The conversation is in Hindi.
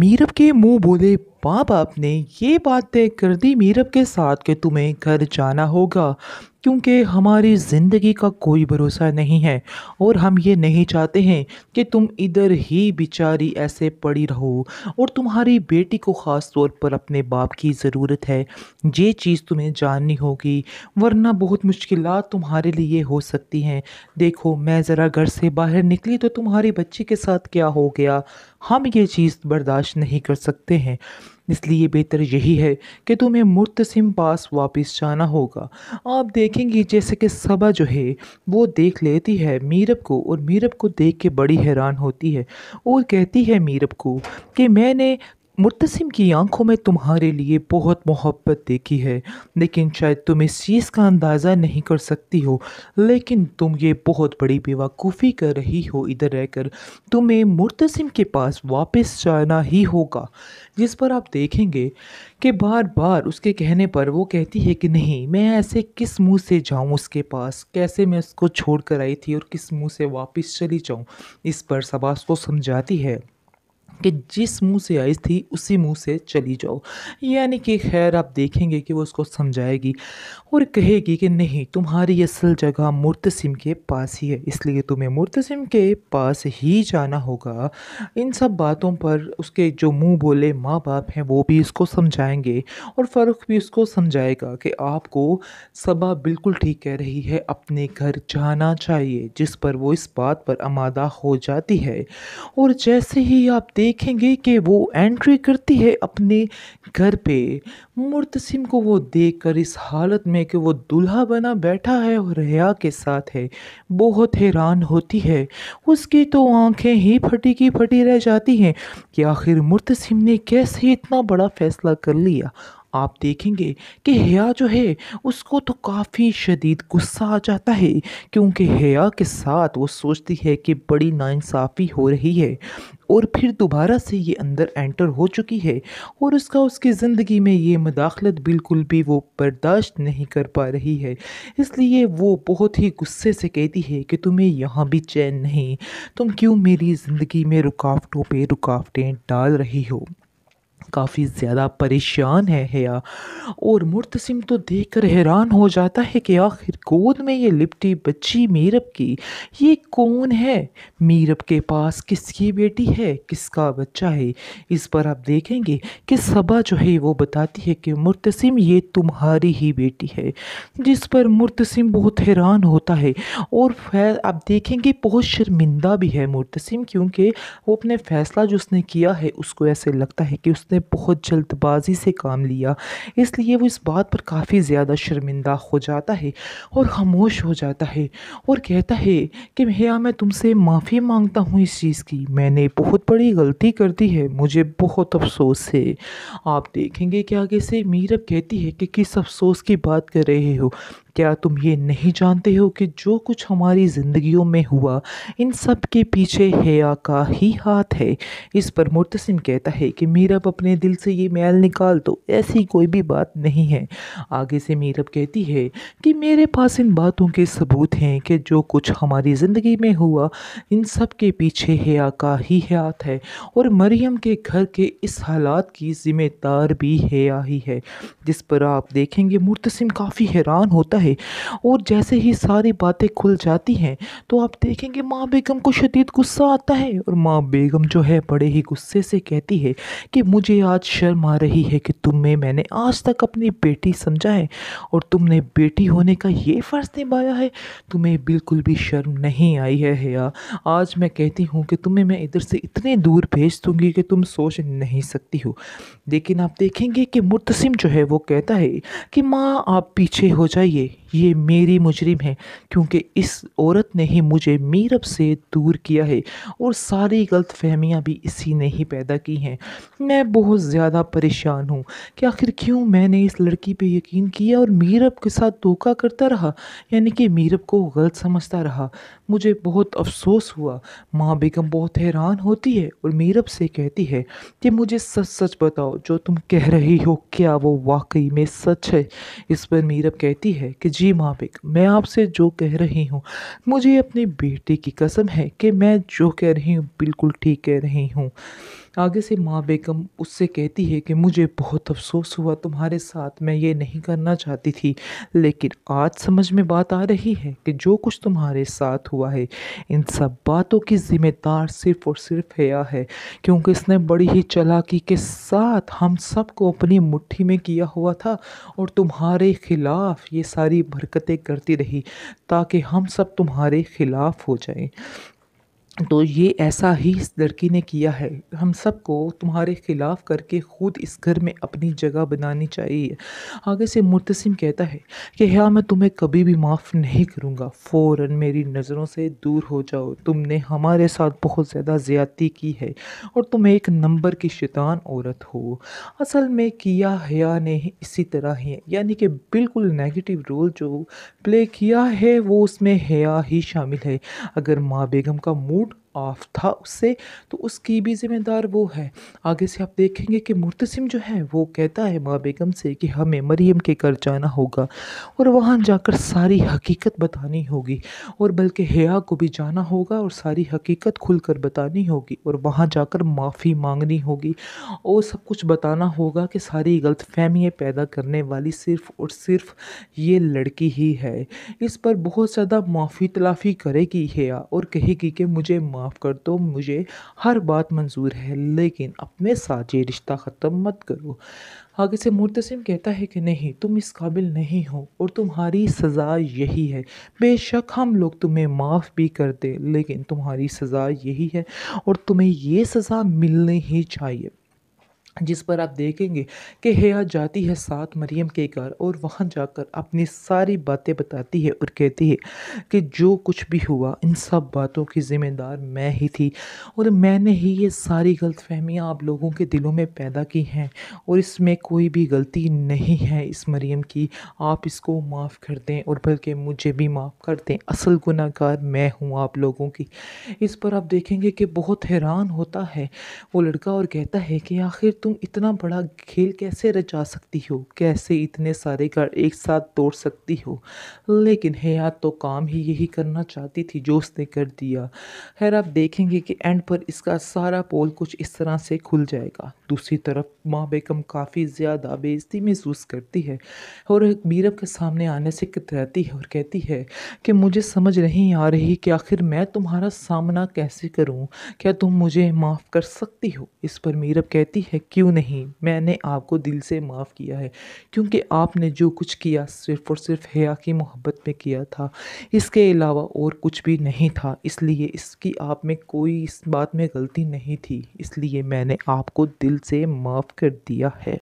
मीरब के मुंह बोले माँ बाप ने ये बात तय कर दी मीरब के साथ कि तुम्हें घर जाना होगा क्योंकि हमारी ज़िंदगी का कोई भरोसा नहीं है और हम ये नहीं चाहते हैं कि तुम इधर ही बेचारी ऐसे पड़ी रहो और तुम्हारी बेटी को ख़ास तौर पर अपने बाप की ज़रूरत है ये चीज़ तुम्हें जाननी होगी वरना बहुत मुश्किल तुम्हारे लिए हो सकती हैं देखो मैं ज़रा घर से बाहर निकली तो तुम्हारी बच्ची के साथ क्या हो गया हम ये चीज़ बर्दाश्त नहीं कर सकते हैं इसलिए बेहतर यही है कि तुम्हें मुर्तसिम पास वापस जाना होगा आप देखेंगे जैसे कि सबा जो है वो देख लेती है मीरब को और मीरब को देख के बड़ी हैरान होती है और कहती है मीरब को कि मैंने मुतसिम की आंखों में तुम्हारे लिए बहुत मोहब्बत देखी है लेकिन शायद तुम इस चीज़ का अंदाज़ा नहीं कर सकती हो लेकिन तुम ये बहुत बड़ी बेवकूफ़ी कर रही हो इधर रहकर तुम्हें मुतसिम के पास वापस जाना ही होगा जिस पर आप देखेंगे कि बार बार उसके कहने पर वो कहती है कि नहीं मैं ऐसे किस मुंह से जाऊं उसके पास कैसे मैं उसको छोड़ कर आई थी और किस मुंह से वापस चली जाऊं इस पर सबास को समझाती है कि जिस मुंह से आई थी उसी मुंह से चली जाओ यानी कि खैर आप देखेंगे कि वो उसको समझाएगी और कहेगी कि नहीं तुम्हारी असल जगह मुर्तसिम के पास ही है इसलिए तुम्हें मुर्तसिम के पास ही जाना होगा इन सब बातों पर उसके जो मुंह बोले माँ बाप हैं वो भी इसको समझाएंगे और फ़र्क भी उसको समझाएगा कि आपको सबा बिल्कुल ठीक कह रही है अपने घर जाना चाहिए जिस पर वो इस बात पर आमादा हो जाती है और जैसे ही आप देख देखेंगे कि वो एंट्री करती है अपने घर पे मुर्तसिम को वो देखकर इस हालत में कि वो दूल्हा बना बैठा है और रिया के साथ है बहुत हैरान होती है उसकी तो आंखें ही फटी की फटी रह जाती हैं कि आखिर मुर्तसिम ने कैसे इतना बड़ा फ़ैसला कर लिया आप देखेंगे कि हया जो है उसको तो काफ़ी शदीद गुस्सा आ जाता है क्योंकि हया के साथ वो सोचती है कि बड़ी नाइंसाफ़ी हो रही है और फिर दोबारा से ये अंदर एंटर हो चुकी है और उसका उसकी ज़िंदगी में ये मदाखलत बिल्कुल भी वो बर्दाश्त नहीं कर पा रही है इसलिए वो बहुत ही गुस्से से कहती है कि तुम्हें यहाँ भी चैन नहीं तुम क्यों मेरी ज़िंदगी में रुकावटों पे रुकावटें डाल रही हो काफ़ी ज़्यादा परेशान है हया और मुर्तसिम तो देखकर हैरान हो जाता है कि आखिर गोद में ये लिपटी बच्ची मीरब की ये कौन है मीरब के पास किसकी बेटी है किसका बच्चा है इस पर आप देखेंगे कि सबा जो है वो बताती है कि मुर्तसिम ये तुम्हारी ही बेटी है जिस पर मुर्तसिम बहुत हैरान होता है और आप देखेंगे बहुत शर्मिंदा भी है मुर्तसिम क्योंकि वो अपने फ़ैसला जो उसने किया है उसको ऐसे लगता है कि उसने बहुत जल्दबाजी से काम लिया इसलिए वो इस बात पर काफ़ी ज़्यादा शर्मिंदा हो जाता है और खामोश हो जाता है और कहता है कि भैया मैं तुमसे माफ़ी मांगता हूँ इस चीज़ की मैंने बहुत बड़ी गलती कर दी है मुझे बहुत अफसोस है आप देखेंगे कि आगे से मीरब कहती है कि किस अफसोस की बात कर रहे हो क्या तुम ये नहीं जानते हो कि जो कुछ हमारी ज़िंदगियों में हुआ इन सब के पीछे हया का ही हाथ है इस पर मुर्तसिम कहता है कि मीरब अपने दिल से ये मैल निकाल दो तो, ऐसी कोई भी बात नहीं है आगे से मीरब कहती है कि मेरे पास इन बातों के सबूत हैं कि जो कुछ हमारी ज़िंदगी में हुआ इन सब के पीछे हया का ही हाथ है और मरियम के घर के इस हालात की ज़िम्मेदार भी हया ही है जिस पर आप देखेंगे मुर्तसिम काफ़ी हैरान होता है है और जैसे ही सारी बातें खुल जाती हैं तो आप देखेंगे माँ बेगम को शदीद गुस्सा आता है और माँ बेगम जो है बड़े ही गुस्से से कहती है कि मुझे आज शर्म आ रही है कि तुम्हें मैंने आज तक अपनी बेटी समझा है और तुमने बेटी होने का ये फ़र्ज़ निभाया है तुम्हें बिल्कुल भी शर्म नहीं आई है हया आज मैं कहती हूँ कि तुम्हें मैं इधर से इतने दूर भेज दूँगी कि तुम सोच नहीं सकती हो लेकिन आप देखेंगे कि मुतसिम जो है वो कहता है कि माँ आप पीछे हो जाइए ये मेरी मुजरिम है क्योंकि इस औरत ने ही मुझे मीरब से दूर किया है और सारी गलत फहमियाँ भी इसी ने ही पैदा की हैं मैं बहुत ज़्यादा परेशान हूँ कि आखिर क्यों मैंने इस लड़की पे यकीन किया और मीरब के साथ धोखा करता रहा यानी कि मीरब को गलत समझता रहा मुझे बहुत अफसोस हुआ माँ बेगम बहुत हैरान होती है और मीरब से कहती है कि मुझे सच सच बताओ जो तुम कह रही हो क्या वो वाकई में सच है इस पर मीरब कहती है कि जी माफिक मैं आपसे जो कह रही हूँ मुझे अपनी बेटी की कसम है कि मैं जो कह रही हूँ बिल्कुल ठीक कह रही हूँ आगे से माँ बेगम उससे कहती है कि मुझे बहुत अफसोस हुआ तुम्हारे साथ मैं ये नहीं करना चाहती थी लेकिन आज समझ में बात आ रही है कि जो कुछ तुम्हारे साथ हुआ है इन सब बातों की ज़िम्मेदार सिर्फ़ और सिर्फ हया है क्योंकि इसने बड़ी ही चलाकी के साथ हम सब को अपनी मुट्ठी में किया हुआ था और तुम्हारे ख़िलाफ़ ये सारी बरकतें करती रही ताकि हम सब तुम्हारे ख़िलाफ़ हो जाएं तो ये ऐसा ही इस लड़की ने किया है हम सबको तुम्हारे ख़िलाफ़ करके ख़ुद इस घर में अपनी जगह बनानी चाहिए आगे से मुतसिम कहता है कि हाँ मैं तुम्हें कभी भी माफ़ नहीं करूँगा फ़ौर मेरी नज़रों से दूर हो जाओ तुमने हमारे साथ बहुत ज़्यादा ज़्यादती की है और तुम एक नंबर की शैतान औरत हो असल में किया हया ने इसी तरह ही यानी कि बिल्कुल नेगेटिव रोल जो प्ले किया है वो उसमें हया ही शामिल है अगर माँ बेगम का मूड ऑफ था उससे तो उसकी भी ज़िम्मेदार वो है आगे से आप देखेंगे कि मुर्तसिम जो है वो कहता है माँ बेगम से कि हमें मरीम के घर जाना होगा और वहाँ जाकर सारी हकीकत बतानी होगी और बल्कि हया को भी जाना होगा और सारी हकीकत खुलकर बतानी होगी और वहाँ जाकर माफ़ी मांगनी होगी और सब कुछ बताना होगा कि सारी गलत फहमियाँ पैदा करने वाली सिर्फ़ और सिर्फ ये लड़की ही है इस पर बहुत ज़्यादा माफ़ी तलाफ़ी करेगी हया और कहेगी कि मुझे माफ़ कर दो मुझे हर बात मंजूर है लेकिन अपने साथ ये रिश्ता ख़त्म मत करो आगे से मुर्तसिम कहता है कि नहीं तुम इस काबिल नहीं हो और तुम्हारी सज़ा यही है बेशक हम लोग तुम्हें माफ़ भी कर लेकिन तुम्हारी सज़ा यही है और तुम्हें ये सज़ा मिलनी ही चाहिए जिस पर आप देखेंगे कि हया जाती है साथ मरियम के घर और वहाँ जाकर अपनी सारी बातें बताती है और कहती है कि जो कुछ भी हुआ इन सब बातों की ज़िम्मेदार मैं ही थी और मैंने ही ये सारी गलत फहमियाँ आप लोगों के दिलों में पैदा की हैं और इसमें कोई भी गलती नहीं है इस मरियम की आप इसको माफ़ कर दें और बल्कि मुझे भी माफ़ कर दें असल गुनाकार मैं हूँ आप लोगों की इस पर आप देखेंगे कि बहुत हैरान होता है वो लड़का और कहता है कि आखिर तुम इतना बड़ा खेल कैसे रचा सकती हो कैसे इतने सारे घर एक साथ तोड़ सकती हो लेकिन हैया तो काम ही यही करना चाहती थी जो उसने कर दिया खैर आप देखेंगे कि एंड पर इसका सारा पोल कुछ इस तरह से खुल जाएगा दूसरी तरफ माँ बेगम काफ़ी ज़्यादा बेइज्जती महसूस करती है और मीरब के सामने आने से कतराती है और कहती है कि मुझे समझ नहीं आ रही कि आखिर मैं तुम्हारा सामना कैसे करूँ क्या तुम मुझे माफ़ कर सकती हो इस पर मीरब कहती है क्यों नहीं मैंने आपको दिल से माफ़ किया है क्योंकि आपने जो कुछ किया सिर्फ़ और सिर्फ हया की मोहब्बत में किया था इसके अलावा और कुछ भी नहीं था इसलिए इसकी आप में कोई इस बात में गलती नहीं थी इसलिए मैंने आपको दिल से माफ़ कर दिया है